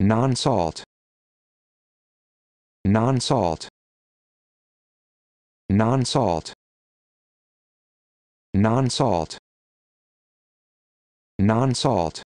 non-salt non-salt non-salt non-salt non-salt